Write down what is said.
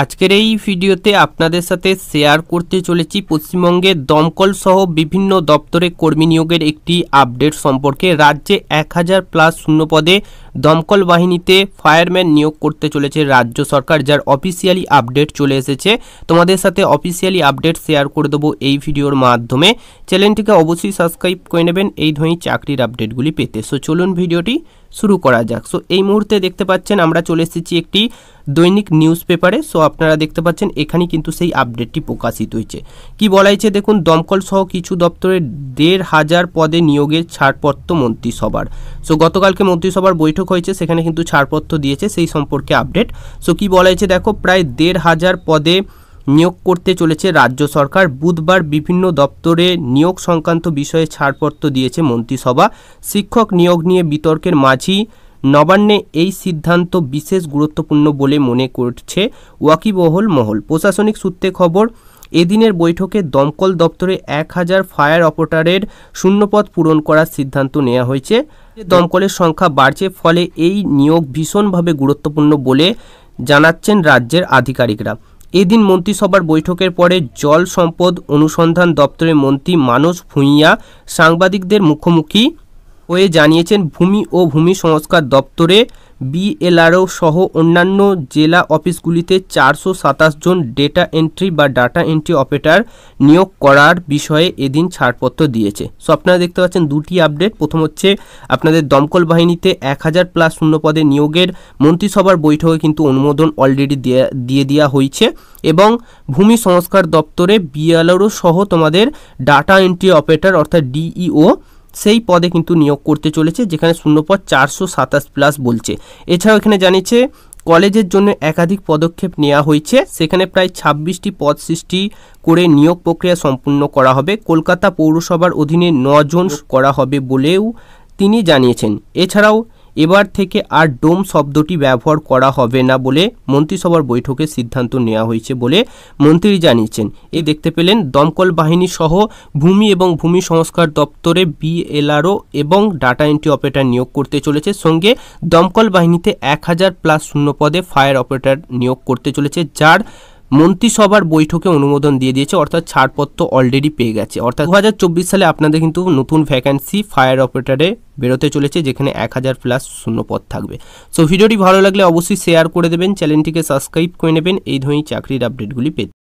আজকের এই ভিডিওতে আপনাদের সাথে শেয়ার করতে চলেছি পশ্চিমবঙ্গে দমকল সহ বিভিন্ন দপ্তরে কর্মী নিয়োগের একটি আপডেট সম্পর্কে রাজ্যে এক হাজার প্লাস পদে দমকল বাহিনীতে ফায়ারম্যান নিয়োগ করতে চলেছে রাজ্য সরকার যার অফিসিয়ালি আপডেট চলে এসেছে তোমাদের সাথে অফিসিয়ালি আপডেট শেয়ার করে দেবো এই ভিডিওর মাধ্যমে চ্যানেলটিকে অবশ্যই সাবস্ক্রাইব করে নেবেন এই ধরনের চাকরির আপডেটগুলি পেতে সো চলুন ভিডিওটি শুরু করা যাক সো এই মুহূর্তে দেখতে পাচ্ছেন আমরা চলে এসেছি একটি দৈনিক নিউজ পেপারে সো আপনারা দেখতে পাচ্ছেন এখানে কিন্তু সেই আপডেটটি প্রকাশিত হয়েছে কি বলা হয়েছে দেখুন দমকল সহ কিছু দপ্তরে দেড় হাজার পদে নিয়োগের ছাড়পত্র মন্ত্রিসভার সো গতকালকে মন্ত্রিসভার বৈঠক বৈঠক হয়েছে সেখানে কিন্তু ছাড়পত্র দিয়েছে সেই সম্পর্কে আপডেট সো কি বলা হয়েছে দেখো প্রায় দেড় হাজার পদে নিয়োগ করতে চলেছে রাজ্য সরকার বুধবার বিভিন্ন দপ্তরে নিয়োগ সংক্রান্ত বিষয়ে ছাড়পত্র দিয়েছে মন্ত্রিসভা শিক্ষক নিয়োগ নিয়ে বিতর্কের মাঝি নবান্নে এই সিদ্ধান্ত বিশেষ গুরুত্বপূর্ণ বলে মনে করছে ওয়াকিবহল মহল প্রশাসনিক সূত্রে খবর এদিনের বৈঠকে দমকল দপ্তরে এক হাজার ফায়ার অপারেটরের শূন্যপদ পূরণ করার সিদ্ধান্ত নেওয়া হয়েছে দমকলের সংখ্যা বাড়ছে ফলে এই নিয়োগ ভীষণভাবে গুরুত্বপূর্ণ বলে জানাচ্ছেন রাজ্যের আধিকারিকরা এদিন মন্ত্রিসভার বৈঠকের পরে জল সম্পদ অনুসন্ধান দপ্তরের মন্ত্রী মানস ভুঁইয়া সাংবাদিকদের মুখোমুখি হয়ে জানিয়েছেন ভূমি ও ভূমি সংস্কার দপ্তরে বিএলআরও সহ অন্যান্য জেলা অফিসগুলিতে চারশো সাতাশ জন ডেটা এন্ট্রি বা ডাটা এন্ট্রি অপারেটর নিয়োগ করার বিষয়ে এদিন ছাড়পত্র দিয়েছে সো আপনারা দেখতে পাচ্ছেন দুটি আপডেট প্রথম হচ্ছে আপনাদের দমকল বাহিনীতে এক হাজার প্লাস শূন্য পদে নিয়োগের মন্ত্রিসভার বৈঠকে কিন্তু অনুমোদন অলরেডি দিয়ে দেওয়া হয়েছে এবং ভূমি সংস্কার দপ্তরে বিএলআরও সহ তোমাদের ডাটা এন্ট্রি অপারেটর অর্থাৎ ডিইও সেই পদে কিন্তু নিয়োগ করতে চলেছে যেখানে শূন্যপদ চারশো সাতাশ প্লাস বলছে এছাড়াও এখানে জানিয়েছে কলেজের জন্য একাধিক পদক্ষেপ নেওয়া হয়েছে সেখানে প্রায় ছাব্বিশটি পদ সৃষ্টি করে নিয়োগ প্রক্রিয়া সম্পূর্ণ করা হবে কলকাতা পৌরসভার অধীনে নজন করা হবে বলেও তিনি জানিয়েছেন এছাড়াও এবার থেকে আর ডোম শব্দটি ব্যবহার করা হবে না বলে মন্ত্রিসভার বৈঠকে সিদ্ধান্ত নেওয়া হয়েছে বলে মন্ত্রী জানিয়েছেন এ দেখতে পেলেন দমকল বাহিনী সহ ভূমি এবং ভূমি সংস্কার দপ্তরে বিএলআরও এবং ডাটা এন্ট্রি অপারেটর নিয়োগ করতে চলেছে সঙ্গে দমকল বাহিনীতে এক হাজার প্লাস শূন্য পদে ফায়ার অপারেটর নিয়োগ করতে চলেছে যার মন্ত্রিসভার বৈঠকে অনুমোদন দিয়ে দিয়েছে অর্থাৎ ছাড়পত্র অলরেডি পেয়ে গেছে অর্থাৎ দু সালে আপনাদের কিন্তু নতুন ভ্যাকান্সি ফায়ার অপারেটারে বেরোতে চলেছে যেখানে এক হাজার প্লাস শূন্যপথ থাকবে সো ভিডিওটি ভালো লাগলে অবশ্যই শেয়ার করে দেবেন চ্যানেলটিকে সাবস্ক্রাইব করে নেবেন এই ধরনের চাকরির আপডেটগুলি পেতে